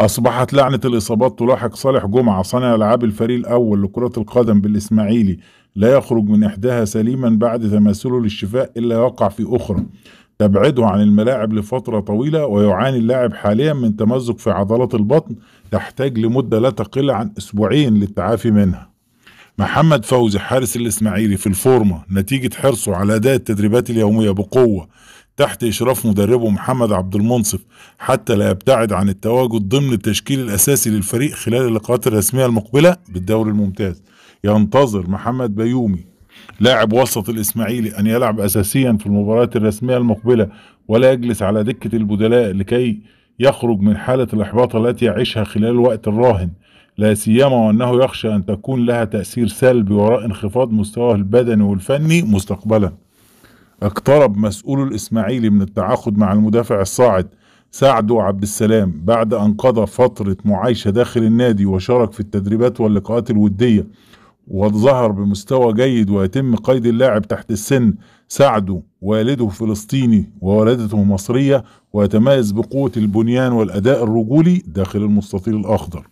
أصبحت لعنة الإصابات تلاحق صالح جمعة صانع ألعاب الفريق الأول لكرة القدم بالإسماعيلي لا يخرج من إحداها سليما بعد تماثله للشفاء إلا يقع في أخرى تبعده عن الملاعب لفترة طويلة ويعاني اللاعب حاليا من تمزق في عضلات البطن تحتاج لمدة لا تقل عن أسبوعين للتعافي منها محمد فوزي حارس الإسماعيلي في الفورمة نتيجة حرصه على أداء التدريبات اليومية بقوة تحت إشراف مدربه محمد عبد المنصف حتى لا يبتعد عن التواجد ضمن التشكيل الأساسي للفريق خلال اللقاءات الرسمية المقبلة بالدوري الممتاز ينتظر محمد بيومي لاعب وسط الإسماعيلي أن يلعب أساسيا في المباريات الرسمية المقبلة ولا يجلس على دكة البدلاء لكي يخرج من حالة الإحباط التي يعيشها خلال الوقت الراهن لا سيما وأنه يخشى أن تكون لها تأثير سلبي وراء انخفاض مستواه البدني والفني مستقبلاً اقترب مسؤول الإسماعيلي من التعاقد مع المدافع الصاعد سعدو عبد السلام بعد أن قضى فترة معايشة داخل النادي وشارك في التدريبات واللقاءات الودية وظهر بمستوى جيد ويتم قيد اللاعب تحت السن سعده والده فلسطيني ووالدته مصرية ويتميز بقوة البنيان والأداء الرجولي داخل المستطيل الأخضر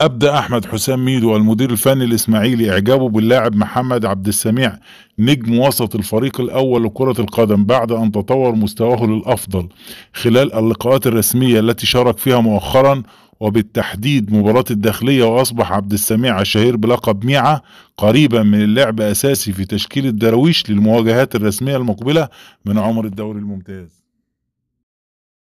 أبدى أحمد حسام ميدو المدير الفني الإسماعيلي إعجابه باللاعب محمد عبد السميع نجم وسط الفريق الأول لكرة القدم بعد أن تطور مستواه للأفضل خلال اللقاءات الرسمية التي شارك فيها مؤخرا وبالتحديد مباراة الداخلية وأصبح عبد السميع الشهير بلقب ميعة قريبا من اللعب أساسي في تشكيل الدراويش للمواجهات الرسمية المقبلة من عمر الدوري الممتاز